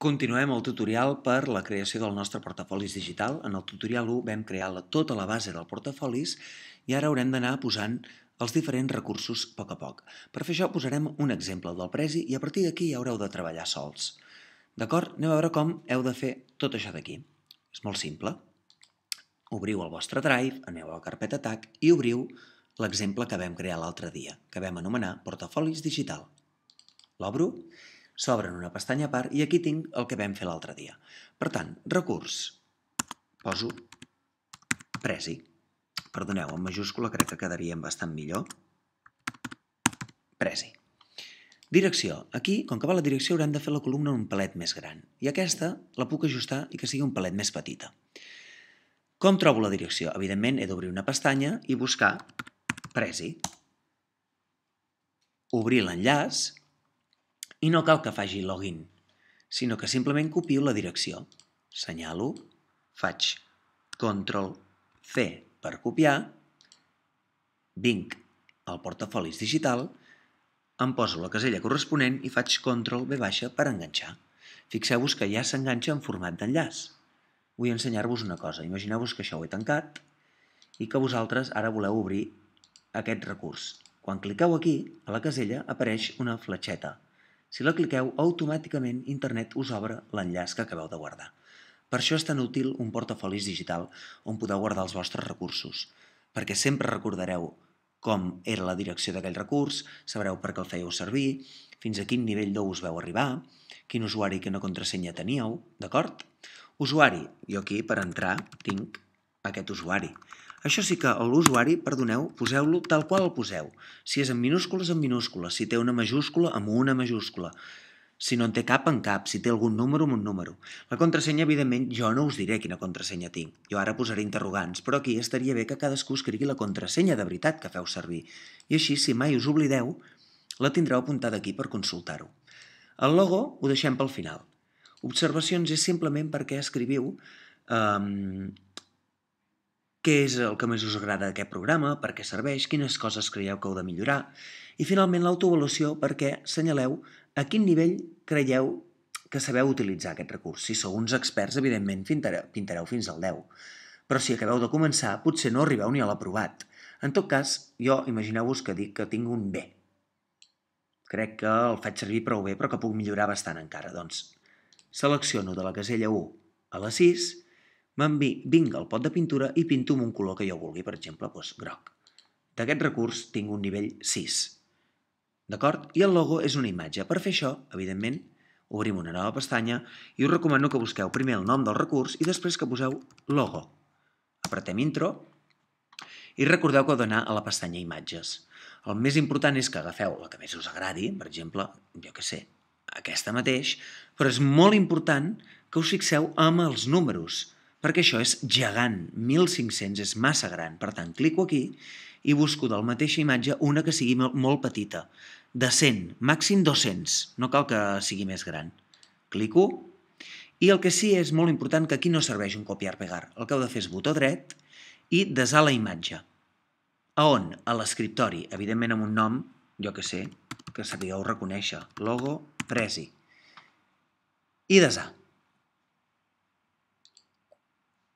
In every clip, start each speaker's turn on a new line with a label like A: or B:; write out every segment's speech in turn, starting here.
A: Continuem el tutorial per la creació del nostre portafolis digital. En el tutorial 1 vam crear tota la base del portafolis i ara haurem d'anar posant els diferents recursos a poc a poc. Per fer això posarem un exemple del presi i a partir d'aquí ja haureu de treballar sols. D'acord? Anem a veure com heu de fer tot això d'aquí. És molt simple. Obriu el vostre Drive, aneu a la carpeta TAC i obriu l'exemple que vam crear l'altre dia, que vam anomenar portafolis digital. L'obro s'obren una pestanya a part i aquí tinc el que vam fer l'altre dia. Per tant, recurs. Poso presi. Perdoneu, en majúscula crec que quedaríem bastant millor. Presi. Direcció. Aquí, com que va la direcció, haurem de fer la columna en un palet més gran. I aquesta la puc ajustar i que sigui un palet més petita. Com trobo la direcció? Evidentment, he d'obrir una pestanya i buscar presi. Obrir l'enllaç i no cal que faci login, sinó que simplement copio la direcció. Senyalo, faig Ctrl C per copiar, vinc al portafolis digital, em poso la casella corresponent i faig Ctrl V baixa per enganxar. Fixeu-vos que ja s'enganxa en format d'enllaç. Vull ensenyar-vos una cosa. Imagineu-vos que això ho he tancat i que vosaltres ara voleu obrir aquest recurs. Quan cliqueu aquí, a la casella, apareix una fletxeta si la cliqueu, automàticament Internet us obre l'enllaç que acabeu de guardar. Per això és tan útil un portafolis digital on podeu guardar els vostres recursos, perquè sempre recordareu com era la direcció d'aquell recurs, sabreu per què el fèieu servir, fins a quin nivell d'ou us veu arribar, quin usuari i quina contrasenya teníeu, d'acord? Usuari, jo aquí per entrar tinc aquest usuari. Això sí que l'usuari, perdoneu, poseu-lo tal qual el poseu. Si és en minúscules, en minúscules. Si té una majúscula, amb una majúscula. Si no en té cap, en cap. Si té algun número, amb un número. La contrasenya, evidentment, jo no us diré quina contrasenya tinc. Jo ara posaré interrogants, però aquí estaria bé que cadascú escrigui la contrasenya de veritat que feu servir. I així, si mai us oblideu, la tindreu apuntada aquí per consultar-ho. El logo ho deixem pel final. Observacions és simplement perquè escriviu eh, què és el que més us agrada d'aquest programa, per què serveix, quines coses creieu que heu de millorar i, finalment, l'autoavaluació perquè senyaleu a quin nivell creieu que sabeu utilitzar aquest recurs. Si sou uns experts, evidentment, pintareu fins al 10. Però si acabeu de començar, potser no arribeu ni a l'aprovat. En tot cas, jo imagineu-vos que dic que tinc un B. Crec que el faig servir prou bé, però que puc millorar bastant encara. Doncs selecciono de la casella 1 a la 6 vinc al pot de pintura i pinto amb un color que jo vulgui, per exemple, doncs groc. D'aquest recurs tinc un nivell 6. D'acord? I el logo és una imatge. Per fer això, evidentment, obrim una nova pestanya i us recomano que busqueu primer el nom del recurs i després que poseu logo. Apretem intro i recordeu que heu d'anar a la pestanya imatges. El més important és que agafeu la que més us agradi, per exemple, jo que sé, aquesta mateix, però és molt important que us fixeu amb els números perquè això és gegant, 1.500 és massa gran. Per tant, clico aquí i busco de la mateixa imatge una que sigui molt petita, de 100, màxim 200, no cal que sigui més gran. Clico i el que sí és molt important que aquí no serveix un copiar-pegar. El que heu de fer és botó dret i desar la imatge. A on? A l'escriptori, evidentment amb un nom, jo que sé, que sapigueu reconèixer. Logo Presi. I desar.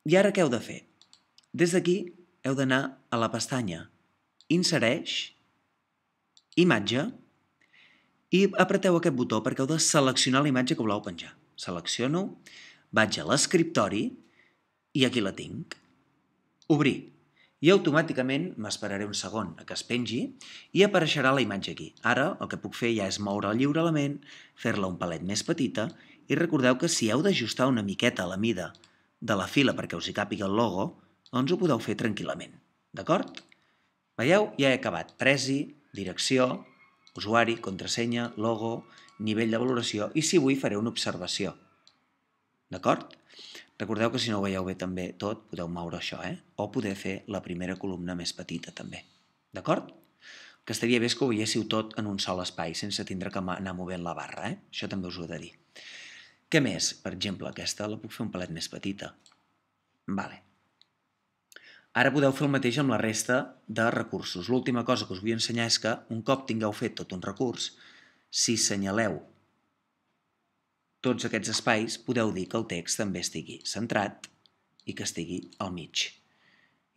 A: I ara què heu de fer? Des d'aquí heu d'anar a la pestanya Insereix, Imatge, i apreteu aquest botó perquè heu de seleccionar la imatge que voleu penjar. Selecciono, vaig a l'escriptori i aquí la tinc. Obrir. I automàticament m'esperaré un segon a que es pengi i apareixerà la imatge aquí. Ara el que puc fer ja és moure lliurement, fer-la un palet més petita i recordeu que si heu d'ajustar una miqueta la mida de la fila perquè us hi càpiga el logo, doncs ho podeu fer tranquil·lament. D'acord? Veieu? Ja he acabat. Presi, direcció, usuari, contrasenya, logo, nivell de valoració i si vull faré una observació. D'acord? Recordeu que si no ho veieu bé també tot, podeu moure això, eh? O poder fer la primera columna més petita també. D'acord? Que estaria bé és que ho veiéssiu tot en un sol espai, sense tindre que anar movent la barra, eh? Això també us ho he de dir. Què més? Per exemple, aquesta la puc fer un palet més petita. Vale. Ara podeu fer el mateix amb la resta de recursos. L'última cosa que us vull ensenyar és que un cop tingueu fet tot un recurs, si senyaleu tots aquests espais, podeu dir que el text també estigui centrat i que estigui al mig.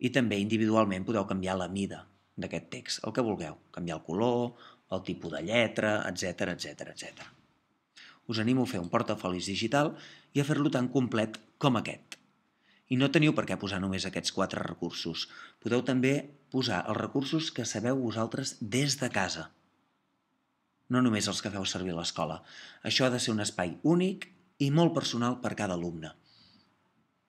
A: I també individualment podeu canviar la mida d'aquest text, el que vulgueu. Canviar el color, el tipus de lletra, etc etc etc us animo a fer un portafolis digital i a fer-lo tan complet com aquest. I no teniu per què posar només aquests quatre recursos. Podeu també posar els recursos que sabeu vosaltres des de casa. No només els que feu servir a l'escola. Això ha de ser un espai únic i molt personal per cada alumne.